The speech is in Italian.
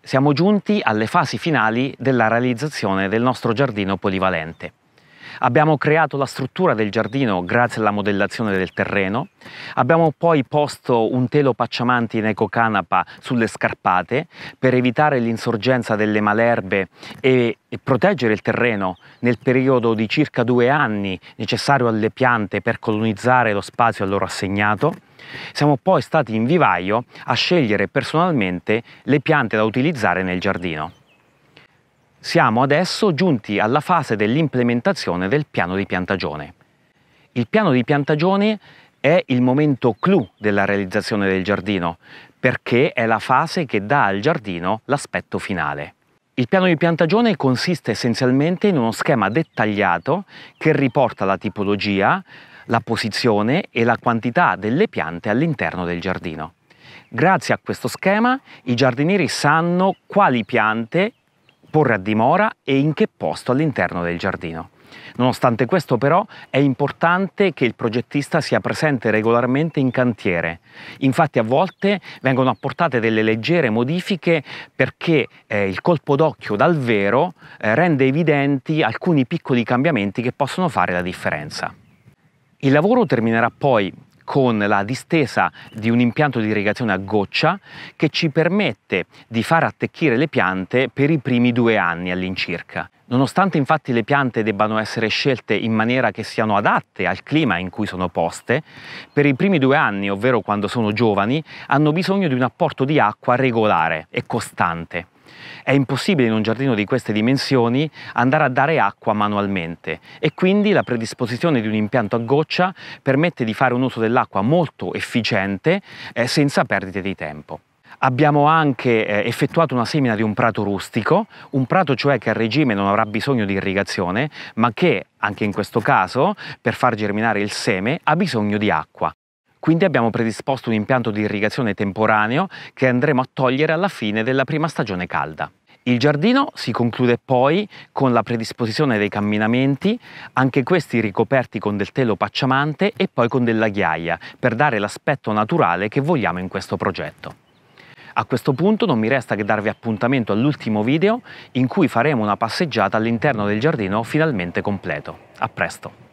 Siamo giunti alle fasi finali della realizzazione del nostro giardino polivalente. Abbiamo creato la struttura del giardino grazie alla modellazione del terreno, abbiamo poi posto un telo pacciamanti in ecocanapa sulle scarpate per evitare l'insorgenza delle malerbe e, e proteggere il terreno nel periodo di circa due anni necessario alle piante per colonizzare lo spazio a loro assegnato. Siamo poi stati in vivaio a scegliere personalmente le piante da utilizzare nel giardino. Siamo adesso giunti alla fase dell'implementazione del piano di piantagione. Il piano di piantagione è il momento clou della realizzazione del giardino, perché è la fase che dà al giardino l'aspetto finale. Il piano di piantagione consiste essenzialmente in uno schema dettagliato che riporta la tipologia, la posizione e la quantità delle piante all'interno del giardino. Grazie a questo schema i giardinieri sanno quali piante porre a dimora e in che posto all'interno del giardino. Nonostante questo però è importante che il progettista sia presente regolarmente in cantiere. Infatti a volte vengono apportate delle leggere modifiche perché eh, il colpo d'occhio dal vero eh, rende evidenti alcuni piccoli cambiamenti che possono fare la differenza. Il lavoro terminerà poi con la distesa di un impianto di irrigazione a goccia che ci permette di far attecchire le piante per i primi due anni all'incirca. Nonostante infatti le piante debbano essere scelte in maniera che siano adatte al clima in cui sono poste, per i primi due anni, ovvero quando sono giovani, hanno bisogno di un apporto di acqua regolare e costante. È impossibile in un giardino di queste dimensioni andare a dare acqua manualmente e quindi la predisposizione di un impianto a goccia permette di fare un uso dell'acqua molto efficiente eh, senza perdite di tempo. Abbiamo anche eh, effettuato una semina di un prato rustico, un prato cioè che a regime non avrà bisogno di irrigazione, ma che anche in questo caso, per far germinare il seme, ha bisogno di acqua. Quindi abbiamo predisposto un impianto di irrigazione temporaneo che andremo a togliere alla fine della prima stagione calda. Il giardino si conclude poi con la predisposizione dei camminamenti, anche questi ricoperti con del telo pacciamante e poi con della ghiaia, per dare l'aspetto naturale che vogliamo in questo progetto. A questo punto non mi resta che darvi appuntamento all'ultimo video in cui faremo una passeggiata all'interno del giardino finalmente completo. A presto!